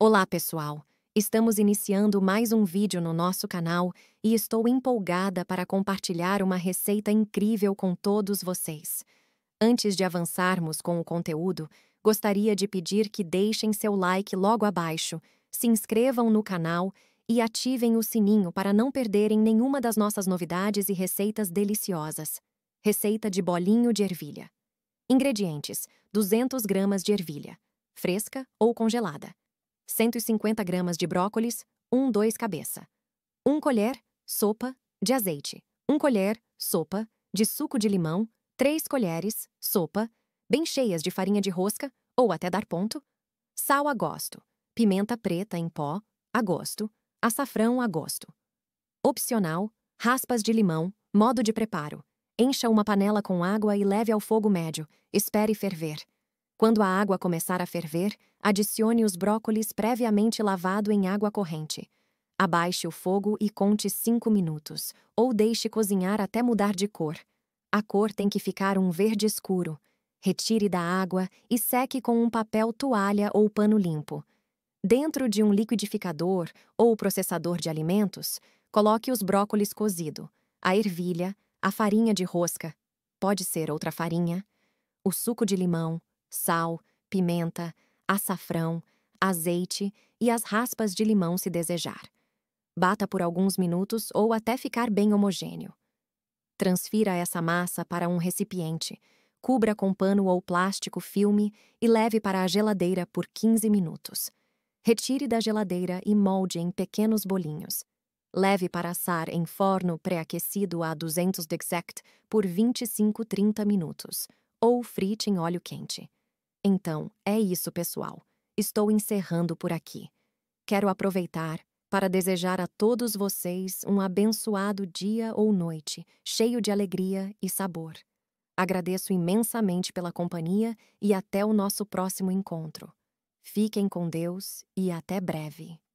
Olá, pessoal! Estamos iniciando mais um vídeo no nosso canal e estou empolgada para compartilhar uma receita incrível com todos vocês. Antes de avançarmos com o conteúdo, gostaria de pedir que deixem seu like logo abaixo, se inscrevam no canal e ativem o sininho para não perderem nenhuma das nossas novidades e receitas deliciosas. Receita de bolinho de ervilha. Ingredientes: 200 gramas de ervilha, fresca ou congelada. 150 gramas de brócolis, 1, 2 cabeça. 1 colher, sopa, de azeite. 1 colher, sopa, de suco de limão, 3 colheres, sopa, bem cheias de farinha de rosca ou até dar ponto. Sal a gosto. Pimenta preta em pó, a gosto. Açafrão a gosto. Opcional, raspas de limão, modo de preparo. Encha uma panela com água e leve ao fogo médio. Espere ferver. Quando a água começar a ferver, adicione os brócolis previamente lavado em água corrente. Abaixe o fogo e conte 5 minutos, ou deixe cozinhar até mudar de cor. A cor tem que ficar um verde escuro. Retire da água e seque com um papel toalha ou pano limpo. Dentro de um liquidificador ou processador de alimentos, coloque os brócolis cozido, a ervilha, a farinha de rosca, pode ser outra farinha, o suco de limão, sal, pimenta, açafrão, azeite e as raspas de limão se desejar. Bata por alguns minutos ou até ficar bem homogêneo. Transfira essa massa para um recipiente, cubra com pano ou plástico filme e leve para a geladeira por 15 minutos. Retire da geladeira e molde em pequenos bolinhos. Leve para assar em forno pré-aquecido a 200 degzect por 25-30 minutos, ou frite em óleo quente. Então, é isso, pessoal. Estou encerrando por aqui. Quero aproveitar para desejar a todos vocês um abençoado dia ou noite, cheio de alegria e sabor. Agradeço imensamente pela companhia e até o nosso próximo encontro. Fiquem com Deus e até breve.